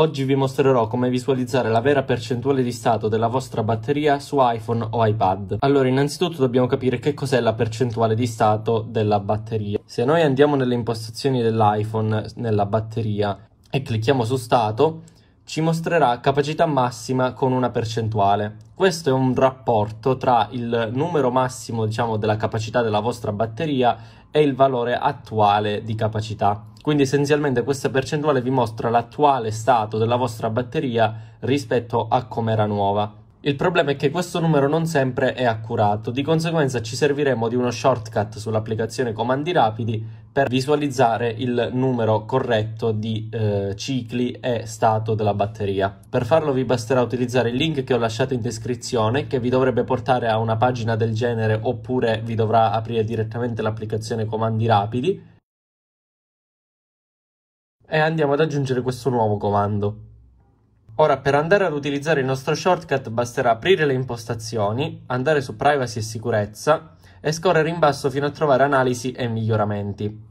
Oggi vi mostrerò come visualizzare la vera percentuale di stato della vostra batteria su iPhone o iPad. Allora, innanzitutto dobbiamo capire che cos'è la percentuale di stato della batteria. Se noi andiamo nelle impostazioni dell'iPhone, nella batteria, e clicchiamo su stato, ci mostrerà capacità massima con una percentuale. Questo è un rapporto tra il numero massimo, diciamo, della capacità della vostra batteria e il valore attuale di capacità. Quindi essenzialmente questa percentuale vi mostra l'attuale stato della vostra batteria rispetto a come era nuova. Il problema è che questo numero non sempre è accurato, di conseguenza ci serviremo di uno shortcut sull'applicazione comandi rapidi per visualizzare il numero corretto di eh, cicli e stato della batteria. Per farlo vi basterà utilizzare il link che ho lasciato in descrizione che vi dovrebbe portare a una pagina del genere oppure vi dovrà aprire direttamente l'applicazione comandi rapidi e andiamo ad aggiungere questo nuovo comando. Ora per andare ad utilizzare il nostro shortcut basterà aprire le impostazioni, andare su privacy e sicurezza e scorrere in basso fino a trovare analisi e miglioramenti.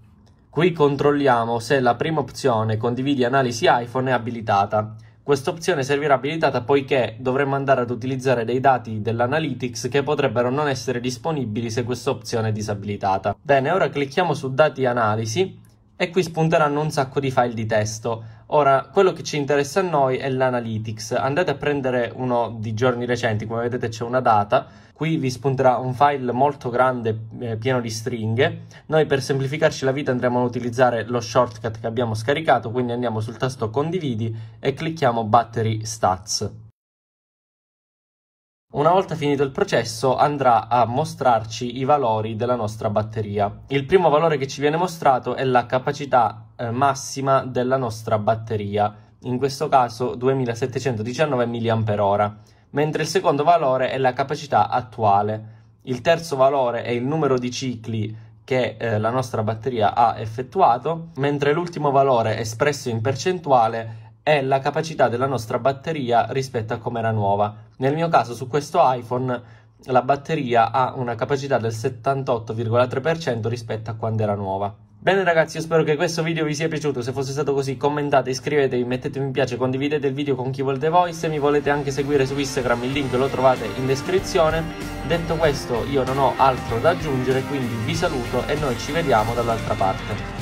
Qui controlliamo se la prima opzione condividi analisi iPhone è abilitata. Questa opzione servirà abilitata poiché dovremmo andare ad utilizzare dei dati dell'Analytics che potrebbero non essere disponibili se questa opzione è disabilitata. Bene, ora clicchiamo su dati analisi e qui spunteranno un sacco di file di testo. Ora, quello che ci interessa a noi è l'analytics. Andate a prendere uno di giorni recenti, come vedete c'è una data. Qui vi spunterà un file molto grande, eh, pieno di stringhe. Noi per semplificarci la vita andremo ad utilizzare lo shortcut che abbiamo scaricato, quindi andiamo sul tasto condividi e clicchiamo battery stats. Una volta finito il processo andrà a mostrarci i valori della nostra batteria. Il primo valore che ci viene mostrato è la capacità eh, massima della nostra batteria, in questo caso 2719 mAh, mentre il secondo valore è la capacità attuale. Il terzo valore è il numero di cicli che eh, la nostra batteria ha effettuato, mentre l'ultimo valore espresso in percentuale è la capacità della nostra batteria rispetto a come era nuova. Nel mio caso su questo iPhone la batteria ha una capacità del 78,3% rispetto a quando era nuova. Bene ragazzi, io spero che questo video vi sia piaciuto, se fosse stato così commentate, iscrivetevi, mettete mi piace, condividete il video con chi volete voi, se mi volete anche seguire su Instagram il link lo trovate in descrizione. Detto questo io non ho altro da aggiungere, quindi vi saluto e noi ci vediamo dall'altra parte.